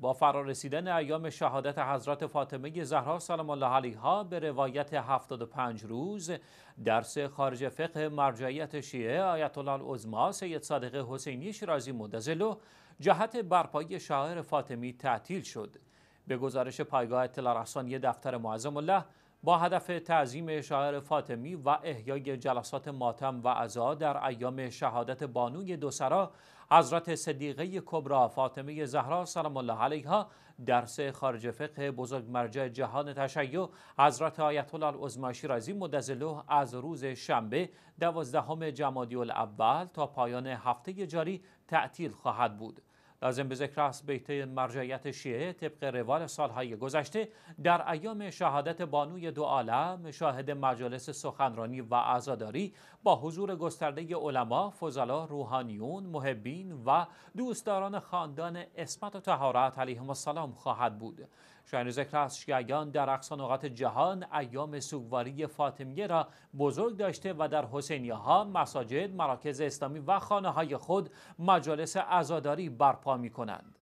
با فرارسیدن ایام شهادت حضرت فاطمه زهرا سلام الله علیها به روایت 75 روز درس خارج فقه مرجعیت شیعه آیت الله العظما سید صادق حسینی شیرازی مدزلو جهت برپایی شاعر فاطمی تعطیل شد به گزارش پایگاه اطلاع رسانی دفتر معظم الله با هدف تعظیم شاعر فاطمی و احیای جلسات ماتم و عزا در ایام شهادت بانوی دوسرا حضرت صدیقه کبرا فاطمه زهرا سلام الله علیها درس خارج فقه بزرگ مرجع جهان تشیع حضرت آیت الله العظما شیرازی مدظله از روز شنبه دوازدهم جمادی الاول تا پایان هفته جاری تعطیل خواهد بود لازم به ذکر است بیته مرجعیت شیعه طبق روال سالهای گذشته در ایام شهادت بانوی دو عالم شاهد مجالس سخنرانی و عزاداری با حضور گسترده علما، فضلا، روحانیون، محبین و دوستداران خاندان اسمت و تهارت علیهم السلام خواهد بود. شاین ذکر است شیعیان در اقصا نقاط جهان ایام سوگواری فاطمیه را بزرگ داشته و در حسینیه ها مساجد، مراکز اسلامی و خانه های خود مجالس عزاداری برپا میکنند